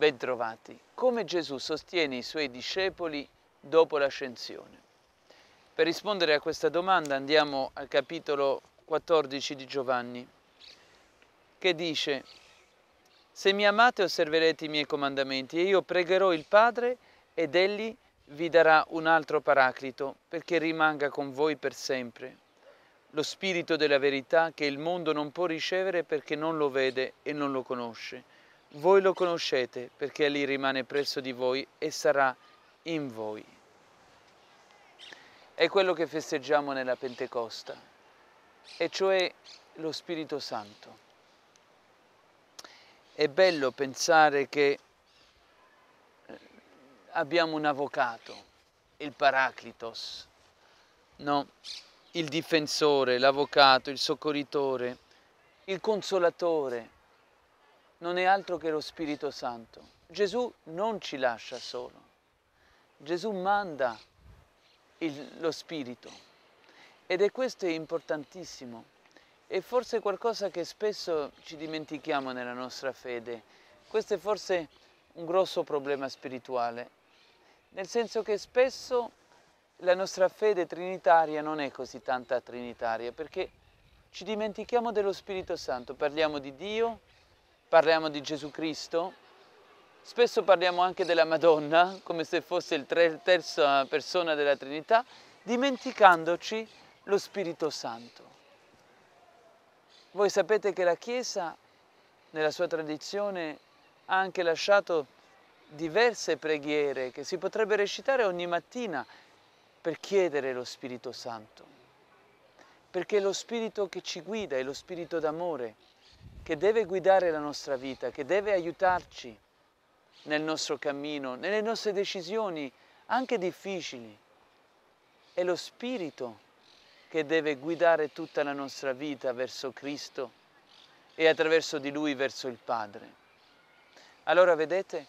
Bentrovati. Come Gesù sostiene i suoi discepoli dopo l'ascensione? Per rispondere a questa domanda andiamo al capitolo 14 di Giovanni, che dice «Se mi amate osserverete i miei comandamenti e io pregherò il Padre ed egli vi darà un altro paraclito perché rimanga con voi per sempre, lo spirito della verità che il mondo non può ricevere perché non lo vede e non lo conosce» Voi lo conoscete perché lì rimane presso di voi e sarà in voi. È quello che festeggiamo nella Pentecosta, e cioè lo Spirito Santo. È bello pensare che eh, abbiamo un avvocato, il Paraclitos, no? il difensore, l'avvocato, il soccorritore, il consolatore, non è altro che lo Spirito Santo. Gesù non ci lascia solo. Gesù manda il, lo Spirito. Ed è questo è importantissimo. È forse qualcosa che spesso ci dimentichiamo nella nostra fede. Questo è forse un grosso problema spirituale. Nel senso che spesso la nostra fede trinitaria non è così tanta trinitaria, perché ci dimentichiamo dello Spirito Santo, parliamo di Dio, parliamo di Gesù Cristo, spesso parliamo anche della Madonna, come se fosse il terza persona della Trinità, dimenticandoci lo Spirito Santo. Voi sapete che la Chiesa, nella sua tradizione, ha anche lasciato diverse preghiere che si potrebbe recitare ogni mattina per chiedere lo Spirito Santo, perché è lo Spirito che ci guida, è lo Spirito d'amore, che deve guidare la nostra vita, che deve aiutarci nel nostro cammino, nelle nostre decisioni, anche difficili. È lo Spirito che deve guidare tutta la nostra vita verso Cristo e attraverso di Lui verso il Padre. Allora vedete,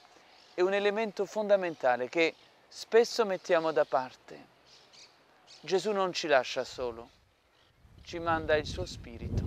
è un elemento fondamentale che spesso mettiamo da parte. Gesù non ci lascia solo, ci manda il suo Spirito.